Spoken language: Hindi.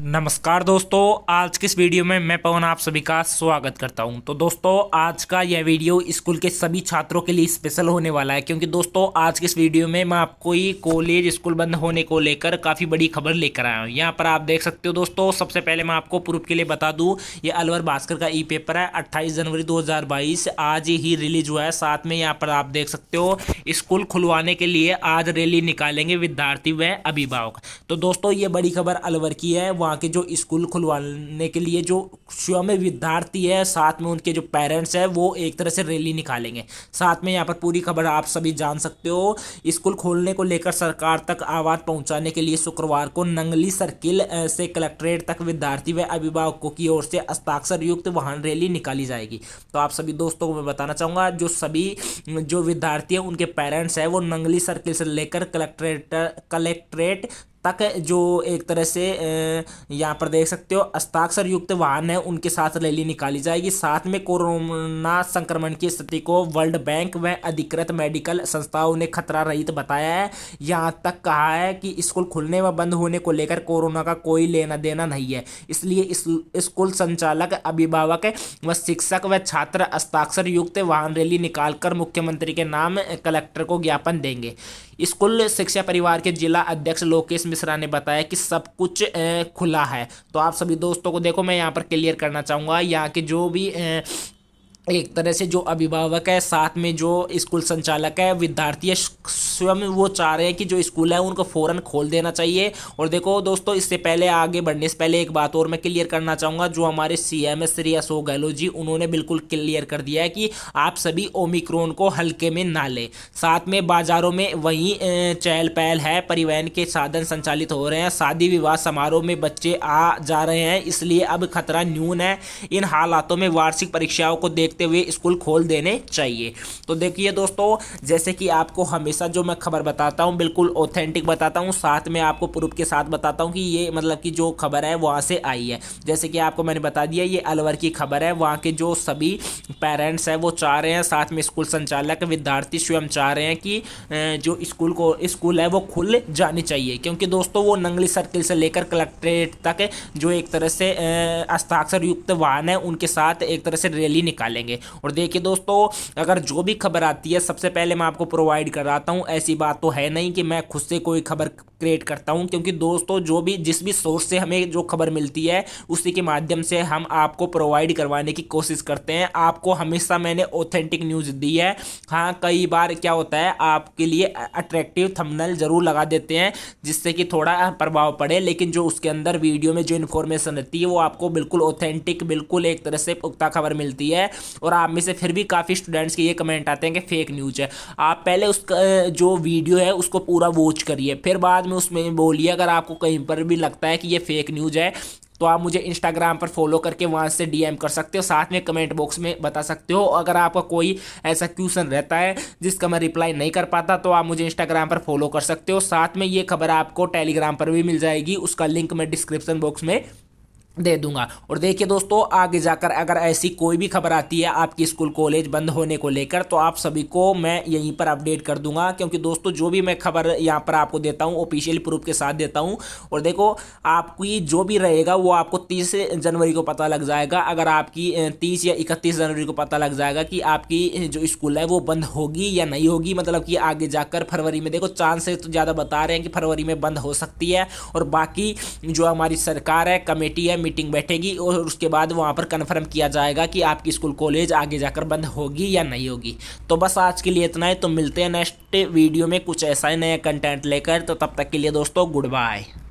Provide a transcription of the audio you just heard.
नमस्कार दोस्तों आज के इस वीडियो में मैं पवन आप सभी का स्वागत करता हूं तो दोस्तों आज का यह वीडियो स्कूल के सभी छात्रों के लिए स्पेशल होने वाला है क्योंकि दोस्तों आज के इस वीडियो में मैं आपको ही कॉलेज स्कूल बंद होने को लेकर काफ़ी बड़ी खबर लेकर आया हूं यहां पर आप देख सकते हो दोस्तों सबसे पहले मैं आपको प्रूफ के लिए बता दूँ ये अलवर भास्कर का ई पेपर है अट्ठाईस जनवरी दो आज ही रिलीज हुआ है साथ में यहाँ पर आप देख सकते हो स्कूल खुलवाने के लिए आज रैली निकालेंगे विद्यार्थी व अभिभावक तो दोस्तों ये बड़ी खबर अलवर की है वहाँ के जो स्कूल खुलवाने के लिए जो स्वयं विद्यार्थी है साथ में उनके जो पेरेंट्स है वो एक तरह से रैली निकालेंगे साथ में यहाँ पर पूरी खबर आप सभी जान सकते हो स्कूल खोलने को लेकर सरकार तक आवाज़ पहुँचाने के लिए शुक्रवार को नंगली सर्किल से कलेक्ट्रेट तक विद्यार्थी व अभिभावकों की ओर से हस्ताक्षर युक्त वाहन रैली निकाली जाएगी तो आप सभी दोस्तों को मैं बताना चाहूँगा जो सभी जो विद्यार्थी हैं उनके पेरेंट्स है वो नंगली सर्किल से लेकर कलेक्ट्रेट कलेक्ट्रेट तक जो एक तरह से यहाँ पर देख सकते हो हस्ताक्षर युक्त वाहन है उनके साथ रैली निकाली जाएगी साथ में कोरोना संक्रमण की स्थिति को वर्ल्ड बैंक व अधिकृत मेडिकल संस्थाओं ने खतरा रहित बताया है यहाँ तक कहा है कि स्कूल खुलने व बंद होने को लेकर कोरोना का कोई लेना देना नहीं है इसलिए स्कूल संचालक अभिभावक व शिक्षक व छात्र हस्ताक्षर युक्त वाहन रैली निकाल मुख्यमंत्री के नाम कलेक्टर को ज्ञापन देंगे स्कूल शिक्षा परिवार के जिला अध्यक्ष लोकेश मिश्रा ने बताया कि सब कुछ खुला है तो आप सभी दोस्तों को देखो मैं यहाँ पर क्लियर करना चाहूँगा यहाँ के जो भी एक तरह से जो अभिभावक है साथ में जो स्कूल संचालक है विद्यार्थी स्वयं वो चाह रहे हैं कि जो स्कूल है उनको फ़ौरन खोल देना चाहिए और देखो दोस्तों इससे पहले आगे बढ़ने से पहले एक बात और मैं क्लियर करना चाहूँगा जो हमारे सी एम है श्री अशोक गहलोत जी उन्होंने बिल्कुल क्लियर कर दिया है कि आप सभी ओमिक्रोन को हल्के में ना लें साथ में बाज़ारों में वहीं चहल पहल है परिवहन के साधन संचालित हो रहे हैं शादी विवाह समारोह में बच्चे आ जा रहे हैं इसलिए अब खतरा न्यून है इन हालातों में वार्षिक परीक्षाओं को देख देखते हुए स्कूल खोल देने चाहिए तो देखिए दोस्तों जैसे कि आपको हमेशा जो मैं खबर बताता हूँ बिल्कुल ऑथेंटिक बताता हूँ साथ में आपको प्रूफ के साथ बताता हूँ कि ये मतलब कि जो खबर है वहाँ से आई है जैसे कि आपको मैंने बता दिया ये अलवर की खबर है वहाँ के जो सभी पेरेंट्स हैं वो चाह रहे हैं साथ में स्कूल संचालक विद्यार्थी स्वयं चाह रहे हैं कि जो स्कूल को स्कूल है वो खुल जानी चाहिए क्योंकि दोस्तों वो नंगली सर्किल से लेकर कलेक्ट्रेट तक जो एक तरह से हस्ताक्षर युक्त वाहन है उनके साथ एक तरह से रैली निकालेंगे जाएंगे और देखिए दोस्तों अगर जो भी खबर आती है सबसे पहले मैं आपको प्रोवाइड कराता हूँ ऐसी बात तो है नहीं कि मैं खुद से कोई खबर क्रिएट करता हूँ क्योंकि दोस्तों जो भी जिस भी सोर्स से हमें जो खबर मिलती है उसी के माध्यम से हम आपको प्रोवाइड करवाने की कोशिश करते हैं आपको हमेशा मैंने ऑथेंटिक न्यूज़ दी है हाँ कई बार क्या होता है आपके लिए अट्रैक्टिव थंबनेल ज़रूर लगा देते हैं जिससे कि थोड़ा प्रभाव पड़े लेकिन जो उसके अंदर वीडियो में जो इन्फॉर्मेशन रहती है वो आपको बिल्कुल ऑथेंटिक बिल्कुल एक तरह से पुख्ता खबर मिलती है और आप में से फिर भी काफ़ी स्टूडेंट्स के ये कमेंट आते हैं कि फेक न्यूज़ है आप पहले उसका जो वीडियो है उसको पूरा वॉच करिए फिर बाद बाद में उसमें बोलिए अगर आपको कहीं पर भी लगता है कि ये फेक न्यूज़ है तो आप मुझे इंस्टाग्राम पर फॉलो करके वहाँ से डीएम कर सकते हो साथ में कमेंट बॉक्स में बता सकते हो अगर आपका कोई ऐसा क्वेश्चन रहता है जिसका मैं रिप्लाई नहीं कर पाता तो आप मुझे इंस्टाग्राम पर फॉलो कर सकते हो साथ में ये खबर आपको टेलीग्राम पर भी मिल जाएगी उसका लिंक मैं डिस्क्रिप्सन बॉक्स में दे दूंगा और देखिए दोस्तों आगे जाकर अगर ऐसी कोई भी खबर आती है आपकी स्कूल कॉलेज बंद होने को लेकर तो आप सभी को मैं यहीं पर अपडेट कर दूंगा क्योंकि दोस्तों जो भी मैं खबर यहाँ पर आपको देता हूँ ऑफिशियल प्रूफ के साथ देता हूँ और देखो आपकी जो भी रहेगा वो आपको तीस जनवरी को पता लग जाएगा अगर आपकी तीस या इकतीस जनवरी को पता लग जाएगा कि आपकी जो स्कूल है वो बंद होगी या नहीं होगी मतलब कि आगे जाकर फरवरी में देखो चांसेस तो ज़्यादा बता रहे हैं कि फरवरी में बंद हो सकती है और बाकी जो हमारी सरकार है कमेटी है मीटिंग बैठेगी और उसके बाद वहाँ पर कन्फर्म किया जाएगा कि आपकी स्कूल कॉलेज आगे जाकर बंद होगी या नहीं होगी तो बस आज के लिए इतना ही तो मिलते हैं नेक्स्ट वीडियो में कुछ ऐसा ही नया कंटेंट लेकर तो तब तक के लिए दोस्तों गुड बाय